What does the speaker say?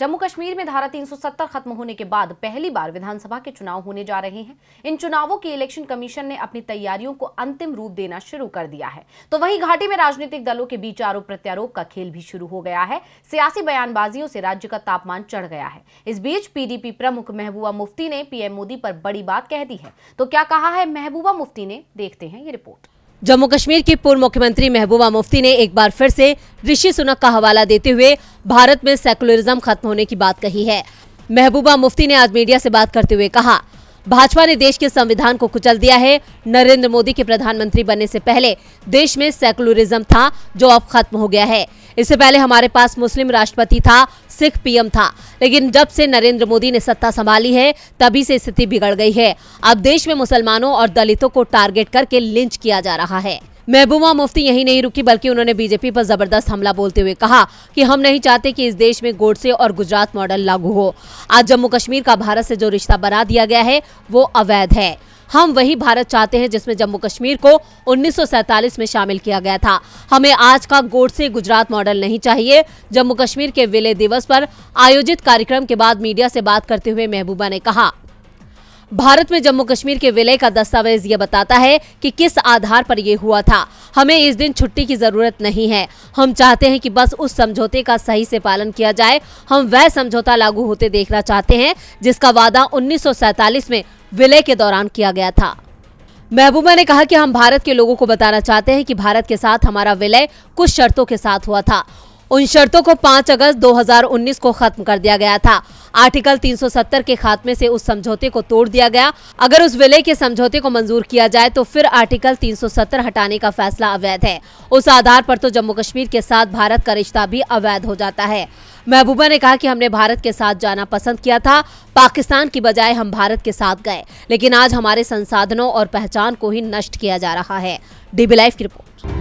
जम्मू कश्मीर में धारा 370 खत्म होने के बाद पहली बार विधानसभा के चुनाव होने जा रहे हैं इन चुनावों की इलेक्शन कमीशन ने अपनी तैयारियों को अंतिम रूप देना शुरू कर दिया है तो वहीं घाटी में राजनीतिक दलों के बीच आरोप प्रत्यारोप का खेल भी शुरू हो गया है सियासी बयानबाजियों से राज्य का तापमान चढ़ गया है इस बीच पीडीपी प्रमुख महबूबा मुफ्ती ने पीएम मोदी पर बड़ी बात कह दी है तो क्या कहा है महबूबा मुफ्ती ने देखते हैं ये रिपोर्ट जम्मू कश्मीर की पूर्व मुख्यमंत्री महबूबा मुफ्ती ने एक बार फिर से ऋषि सुनक का हवाला देते हुए भारत में सेकुलरिज्म खत्म होने की बात कही है महबूबा मुफ्ती ने आज मीडिया से बात करते हुए कहा भाजपा ने देश के संविधान को कुचल दिया है नरेंद्र मोदी के प्रधानमंत्री बनने से पहले देश में सेकुलरिज्म था जो अब खत्म हो गया है इससे पहले हमारे पास मुस्लिम राष्ट्रपति था सिख पीएम था लेकिन जब से नरेंद्र मोदी ने सत्ता संभाली है तभी से स्थिति बिगड़ गई है अब देश में मुसलमानों और दलितों को टारगेट करके लिंच किया जा रहा है महबूबा मुफ्ती यही नहीं रुकी बल्कि उन्होंने बीजेपी पर जबरदस्त हमला बोलते हुए कहा कि हम नहीं चाहते कि इस देश में गोडसे और गुजरात मॉडल लागू हो आज जम्मू कश्मीर का भारत से जो रिश्ता बना दिया गया है वो अवैध है हम वही भारत चाहते हैं जिसमें जम्मू कश्मीर को उन्नीस में शामिल किया गया था हमें आज का गोडसे गुजरात मॉडल नहीं चाहिए जम्मू कश्मीर के विलय दिवस पर आयोजित कार्यक्रम के बाद मीडिया से बात करते हुए महबूबा ने कहा भारत में जम्मू कश्मीर के विलय का दस्तावेज ये बताता है कि किस आधार पर यह हुआ था हमें इस दिन छुट्टी की जरूरत नहीं है हम चाहते हैं कि बस उस समझौते का सही से पालन किया जाए हम वह समझौता लागू होते देखना चाहते हैं जिसका वादा उन्नीस में विलय के दौरान किया गया था महबूबा ने कहा कि हम भारत के लोगों को बताना चाहते हैं कि भारत के साथ हमारा विलय कुछ शर्तों के साथ हुआ था उन शर्तों को 5 अगस्त 2019 को खत्म कर दिया गया था आर्टिकल 370 के खात्मे से उस समझौते को तोड़ दिया गया अगर उस विलय के समझौते को मंजूर किया जाए तो फिर आर्टिकल 370 हटाने का फैसला अवैध है उस आधार पर तो जम्मू कश्मीर के साथ भारत का रिश्ता भी अवैध हो जाता है महबूबा ने कहा कि हमने भारत के साथ जाना पसंद किया था पाकिस्तान की बजाय हम भारत के साथ गए लेकिन आज हमारे संसाधनों और पहचान को ही नष्ट किया जा रहा है डीबी लाइफ की रिपोर्ट